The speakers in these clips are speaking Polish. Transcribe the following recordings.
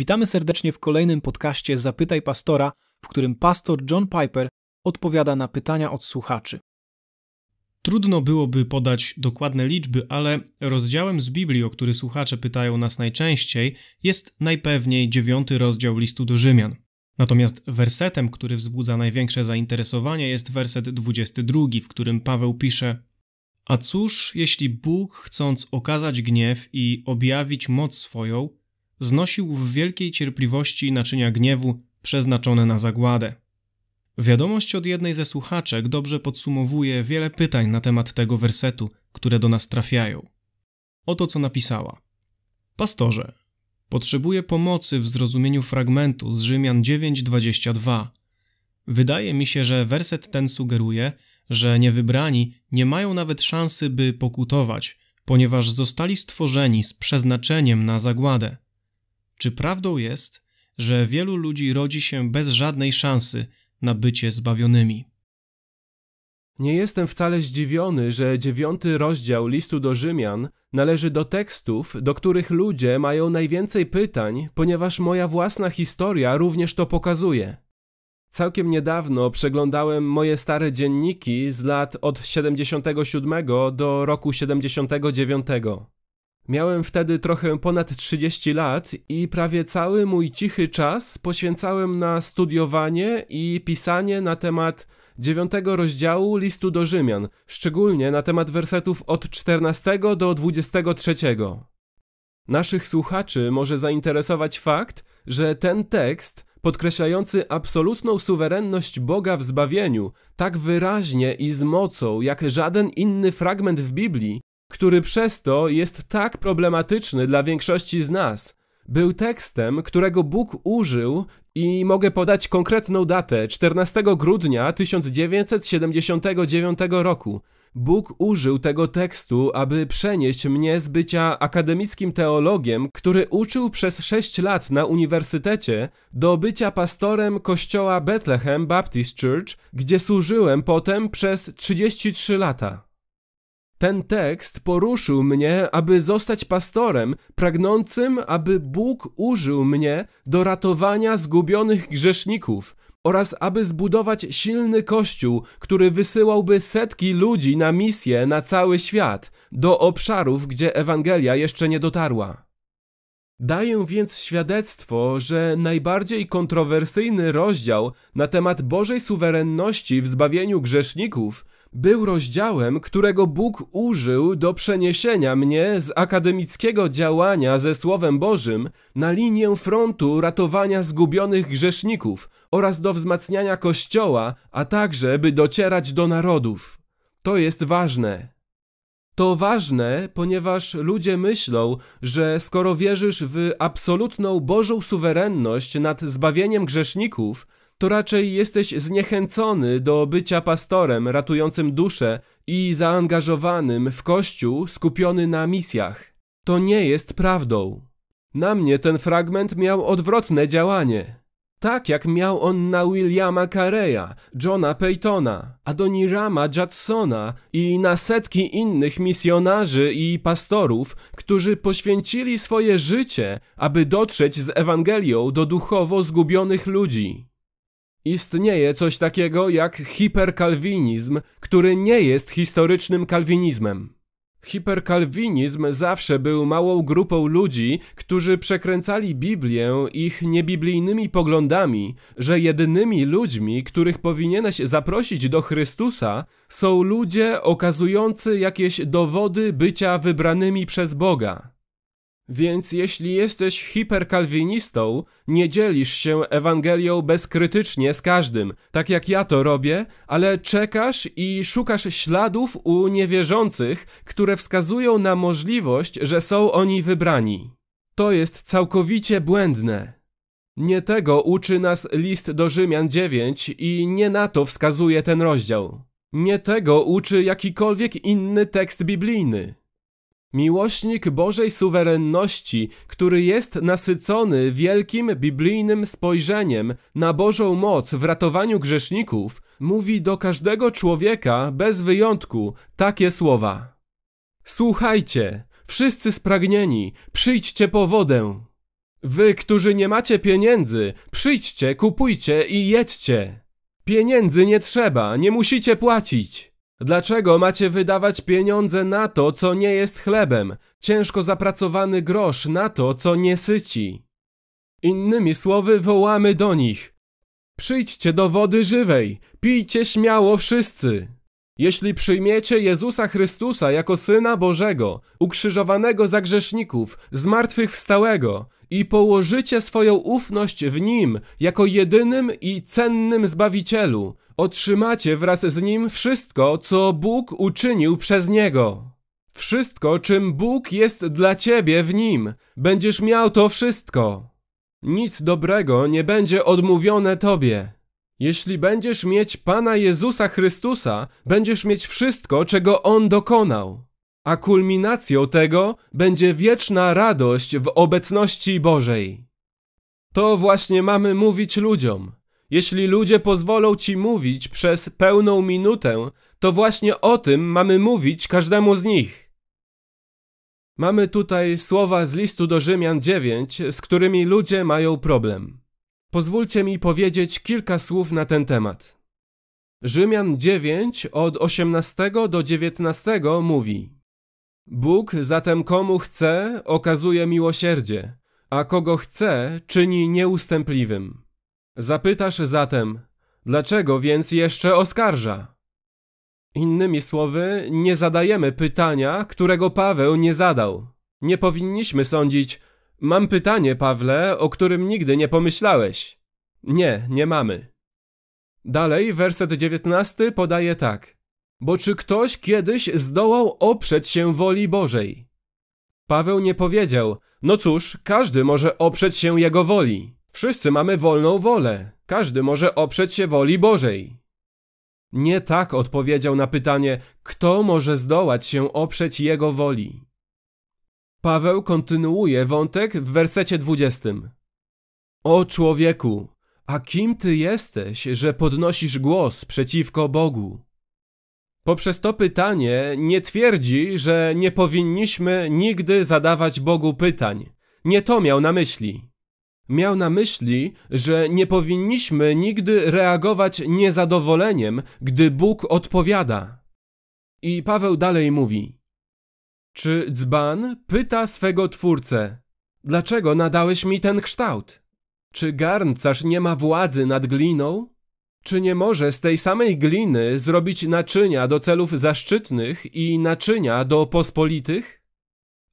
Witamy serdecznie w kolejnym podcaście Zapytaj Pastora, w którym pastor John Piper odpowiada na pytania od słuchaczy. Trudno byłoby podać dokładne liczby, ale rozdziałem z Biblii, o który słuchacze pytają nas najczęściej, jest najpewniej dziewiąty rozdział listu do Rzymian. Natomiast wersetem, który wzbudza największe zainteresowanie, jest werset 22, w którym Paweł pisze: A cóż, jeśli Bóg, chcąc okazać gniew i objawić moc swoją, znosił w wielkiej cierpliwości naczynia gniewu przeznaczone na zagładę. Wiadomość od jednej ze słuchaczek dobrze podsumowuje wiele pytań na temat tego wersetu, które do nas trafiają. Oto co napisała. Pastorze, potrzebuję pomocy w zrozumieniu fragmentu z Rzymian 9:22. Wydaje mi się, że werset ten sugeruje, że niewybrani nie mają nawet szansy, by pokutować, ponieważ zostali stworzeni z przeznaczeniem na zagładę. Czy prawdą jest, że wielu ludzi rodzi się bez żadnej szansy na bycie zbawionymi? Nie jestem wcale zdziwiony, że dziewiąty rozdział listu do Rzymian należy do tekstów, do których ludzie mają najwięcej pytań, ponieważ moja własna historia również to pokazuje. Całkiem niedawno przeglądałem moje stare dzienniki z lat od 77 do roku 79. Miałem wtedy trochę ponad 30 lat i prawie cały mój cichy czas poświęcałem na studiowanie i pisanie na temat dziewiątego rozdziału listu do Rzymian, szczególnie na temat wersetów od 14 do 23. Naszych słuchaczy może zainteresować fakt, że ten tekst, podkreślający absolutną suwerenność Boga w zbawieniu, tak wyraźnie i z mocą jak żaden inny fragment w Biblii, który przez to jest tak problematyczny dla większości z nas. Był tekstem, którego Bóg użył i mogę podać konkretną datę 14 grudnia 1979 roku. Bóg użył tego tekstu, aby przenieść mnie z bycia akademickim teologiem, który uczył przez 6 lat na uniwersytecie, do bycia pastorem kościoła Bethlehem Baptist Church, gdzie służyłem potem przez 33 lata. Ten tekst poruszył mnie, aby zostać pastorem, pragnącym, aby Bóg użył mnie do ratowania zgubionych grzeszników oraz aby zbudować silny kościół, który wysyłałby setki ludzi na misje na cały świat, do obszarów, gdzie Ewangelia jeszcze nie dotarła. Daję więc świadectwo, że najbardziej kontrowersyjny rozdział na temat Bożej suwerenności w zbawieniu grzeszników był rozdziałem, którego Bóg użył do przeniesienia mnie z akademickiego działania ze Słowem Bożym na linię frontu ratowania zgubionych grzeszników oraz do wzmacniania Kościoła, a także by docierać do narodów. To jest ważne. To ważne, ponieważ ludzie myślą, że skoro wierzysz w absolutną Bożą suwerenność nad zbawieniem grzeszników, to raczej jesteś zniechęcony do bycia pastorem ratującym duszę i zaangażowanym w kościół skupiony na misjach. To nie jest prawdą. Na mnie ten fragment miał odwrotne działanie. Tak jak miał on na Williama Careya, Johna Peytona, Adonirama Judsona i na setki innych misjonarzy i pastorów, którzy poświęcili swoje życie, aby dotrzeć z Ewangelią do duchowo zgubionych ludzi. Istnieje coś takiego jak hiperkalwinizm, który nie jest historycznym kalwinizmem. Hiperkalwinizm zawsze był małą grupą ludzi, którzy przekręcali Biblię ich niebiblijnymi poglądami, że jedynymi ludźmi, których powinieneś zaprosić do Chrystusa, są ludzie okazujący jakieś dowody bycia wybranymi przez Boga. Więc jeśli jesteś hiperkalwinistą, nie dzielisz się Ewangelią bezkrytycznie z każdym, tak jak ja to robię, ale czekasz i szukasz śladów u niewierzących, które wskazują na możliwość, że są oni wybrani. To jest całkowicie błędne. Nie tego uczy nas list do Rzymian 9 i nie na to wskazuje ten rozdział. Nie tego uczy jakikolwiek inny tekst biblijny. Miłośnik Bożej suwerenności, który jest nasycony wielkim biblijnym spojrzeniem na Bożą moc w ratowaniu grzeszników, mówi do każdego człowieka bez wyjątku takie słowa: Słuchajcie, wszyscy spragnieni, przyjdźcie po wodę. Wy, którzy nie macie pieniędzy, przyjdźcie, kupujcie i jedźcie. Pieniędzy nie trzeba, nie musicie płacić. Dlaczego macie wydawać pieniądze na to, co nie jest chlebem, ciężko zapracowany grosz na to, co nie syci? Innymi słowy, wołamy do nich: Przyjdźcie do wody żywej, pijcie śmiało wszyscy! Jeśli przyjmiecie Jezusa Chrystusa jako Syna Bożego, ukrzyżowanego za grzeszników, zmartwychwstałego i położycie swoją ufność w Nim jako jedynym i cennym Zbawicielu, otrzymacie wraz z Nim wszystko, co Bóg uczynił przez Niego. Wszystko, czym Bóg jest dla Ciebie w Nim, będziesz miał to wszystko. Nic dobrego nie będzie odmówione Tobie. Jeśli będziesz mieć Pana Jezusa Chrystusa, będziesz mieć wszystko, czego On dokonał. A kulminacją tego będzie wieczna radość w obecności Bożej. To właśnie mamy mówić ludziom. Jeśli ludzie pozwolą ci mówić przez pełną minutę, to właśnie o tym mamy mówić każdemu z nich. Mamy tutaj słowa z listu do Rzymian 9, z którymi ludzie mają problem. Pozwólcie mi powiedzieć kilka słów na ten temat. Rzymian 9 od 18 do 19 mówi: Bóg zatem komu chce, okazuje miłosierdzie, a kogo chce, czyni nieustępliwym. Zapytasz zatem, dlaczego więc jeszcze oskarża? Innymi słowy, nie zadajemy pytania, którego Paweł nie zadał. Nie powinniśmy sądzić, Mam pytanie, Pawle, o którym nigdy nie pomyślałeś. Nie, nie mamy. Dalej, werset 19 podaje tak. Bo czy ktoś kiedyś zdołał oprzeć się woli Bożej? Paweł nie powiedział, no cóż, każdy może oprzeć się jego woli. Wszyscy mamy wolną wolę. Każdy może oprzeć się woli Bożej. Nie tak odpowiedział na pytanie, kto może zdołać się oprzeć jego woli. Paweł kontynuuje wątek w wersecie 20. O człowieku, a kim ty jesteś, że podnosisz głos przeciwko Bogu? Poprzez to pytanie nie twierdzi, że nie powinniśmy nigdy zadawać Bogu pytań. Nie to miał na myśli. Miał na myśli, że nie powinniśmy nigdy reagować niezadowoleniem, gdy Bóg odpowiada. I Paweł dalej mówi: czy dzban pyta swego twórcę: Dlaczego nadałeś mi ten kształt? Czy garncarz nie ma władzy nad gliną? Czy nie może z tej samej gliny zrobić naczynia do celów zaszczytnych i naczynia do pospolitych?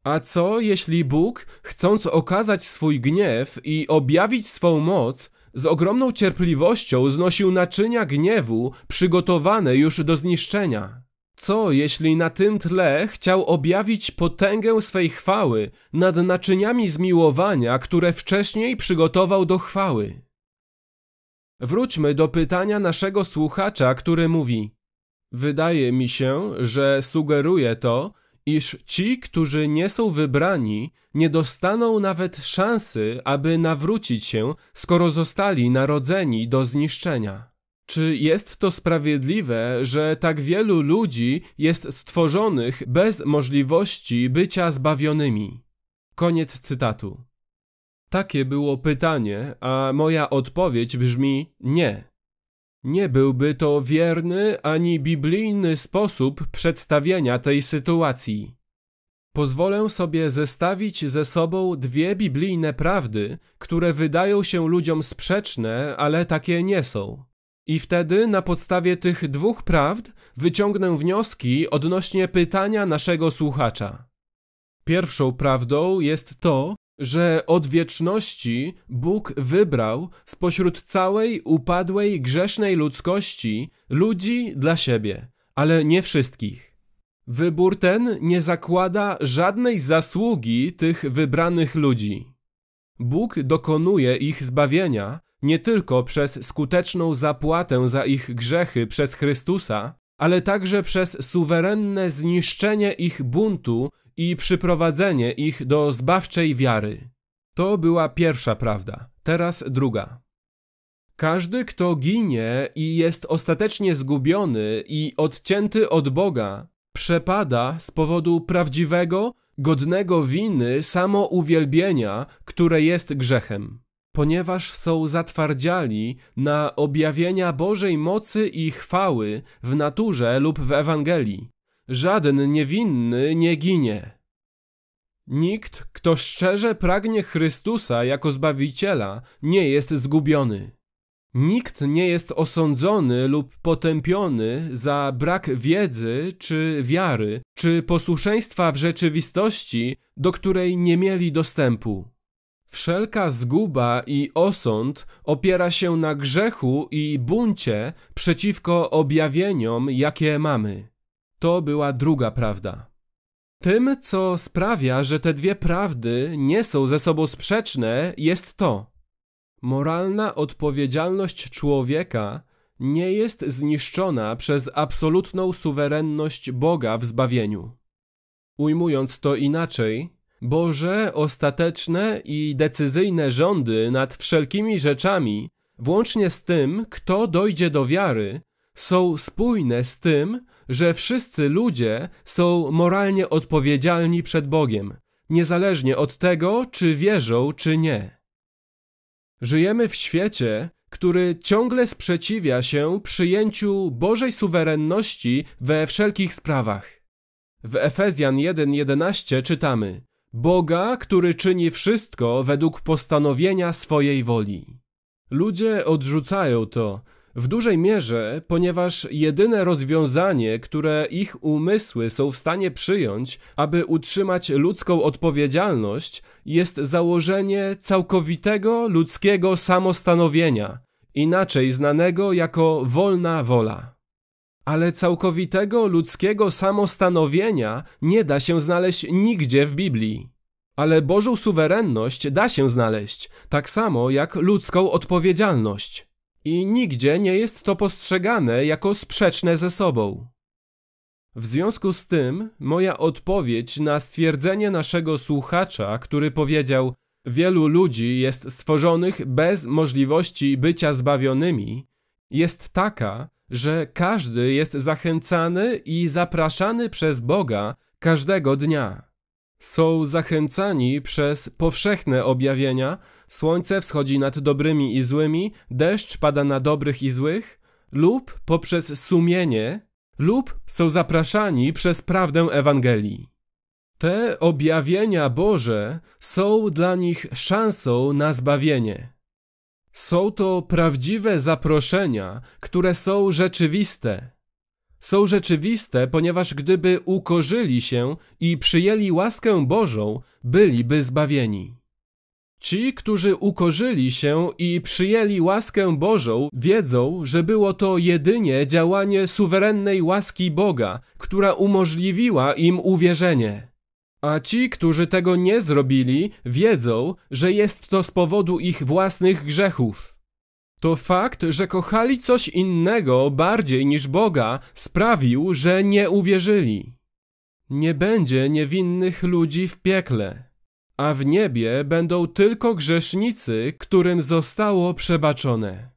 A co jeśli Bóg, chcąc okazać swój gniew i objawić swą moc, z ogromną cierpliwością znosił naczynia gniewu przygotowane już do zniszczenia? Co jeśli na tym tle chciał objawić potęgę swej chwały nad naczyniami zmiłowania, które wcześniej przygotował do chwały? Wróćmy do pytania naszego słuchacza, który mówi: Wydaje mi się, że sugeruje to, iż ci, którzy nie są wybrani, nie dostaną nawet szansy, aby nawrócić się, skoro zostali narodzeni do zniszczenia. Czy jest to sprawiedliwe, że tak wielu ludzi jest stworzonych bez możliwości bycia zbawionymi? Koniec cytatu. Takie było pytanie, a moja odpowiedź brzmi nie. Nie byłby to wierny ani biblijny sposób przedstawienia tej sytuacji. Pozwolę sobie zestawić ze sobą dwie biblijne prawdy, które wydają się ludziom sprzeczne, ale takie nie są. I wtedy na podstawie tych dwóch prawd wyciągnę wnioski odnośnie pytania naszego słuchacza. Pierwszą prawdą jest to, że od wieczności Bóg wybrał spośród całej upadłej, grzesznej ludzkości ludzi dla siebie, ale nie wszystkich. Wybór ten nie zakłada żadnej zasługi tych wybranych ludzi. Bóg dokonuje ich zbawienia nie tylko przez skuteczną zapłatę za ich grzechy przez Chrystusa, ale także przez suwerenne zniszczenie ich buntu i przyprowadzenie ich do zbawczej wiary. To była pierwsza prawda, teraz druga. Każdy, kto ginie i jest ostatecznie zgubiony i odcięty od Boga, przepada z powodu prawdziwego, godnego winy samouwielbienia, które jest grzechem, ponieważ są zatwardziali na objawienia Bożej mocy i chwały w naturze lub w Ewangelii. Żaden niewinny nie ginie. Nikt, kto szczerze pragnie Chrystusa jako Zbawiciela, nie jest zgubiony. Nikt nie jest osądzony lub potępiony za brak wiedzy czy wiary, czy posłuszeństwa w rzeczywistości, do której nie mieli dostępu. Wszelka zguba i osąd opiera się na grzechu i buncie przeciwko objawieniom, jakie mamy. To była druga prawda. Tym, co sprawia, że te dwie prawdy nie są ze sobą sprzeczne, jest to, Moralna odpowiedzialność człowieka nie jest zniszczona przez absolutną suwerenność Boga w zbawieniu. Ujmując to inaczej, Boże ostateczne i decyzyjne rządy nad wszelkimi rzeczami, włącznie z tym, kto dojdzie do wiary, są spójne z tym, że wszyscy ludzie są moralnie odpowiedzialni przed Bogiem, niezależnie od tego, czy wierzą, czy nie. Żyjemy w świecie, który ciągle sprzeciwia się przyjęciu Bożej suwerenności we wszelkich sprawach. W Efezjan 1:11 czytamy: Boga, który czyni wszystko według postanowienia swojej woli. Ludzie odrzucają to, w dużej mierze, ponieważ jedyne rozwiązanie, które ich umysły są w stanie przyjąć, aby utrzymać ludzką odpowiedzialność, jest założenie całkowitego ludzkiego samostanowienia, inaczej znanego jako wolna wola. Ale całkowitego ludzkiego samostanowienia nie da się znaleźć nigdzie w Biblii. Ale Bożą suwerenność da się znaleźć, tak samo jak ludzką odpowiedzialność i nigdzie nie jest to postrzegane jako sprzeczne ze sobą. W związku z tym, moja odpowiedź na stwierdzenie naszego słuchacza, który powiedział: Wielu ludzi jest stworzonych bez możliwości bycia zbawionymi, jest taka, że każdy jest zachęcany i zapraszany przez Boga każdego dnia. Są zachęcani przez powszechne objawienia, słońce wschodzi nad dobrymi i złymi, deszcz pada na dobrych i złych, lub poprzez sumienie, lub są zapraszani przez prawdę Ewangelii. Te objawienia Boże są dla nich szansą na zbawienie. Są to prawdziwe zaproszenia, które są rzeczywiste. Są rzeczywiste, ponieważ gdyby ukorzyli się i przyjęli łaskę Bożą, byliby zbawieni. Ci, którzy ukorzyli się i przyjęli łaskę Bożą, wiedzą, że było to jedynie działanie suwerennej łaski Boga, która umożliwiła im uwierzenie. A ci, którzy tego nie zrobili, wiedzą, że jest to z powodu ich własnych grzechów. To fakt, że kochali coś innego bardziej niż Boga, sprawił, że nie uwierzyli. Nie będzie niewinnych ludzi w piekle, a w niebie będą tylko grzesznicy, którym zostało przebaczone.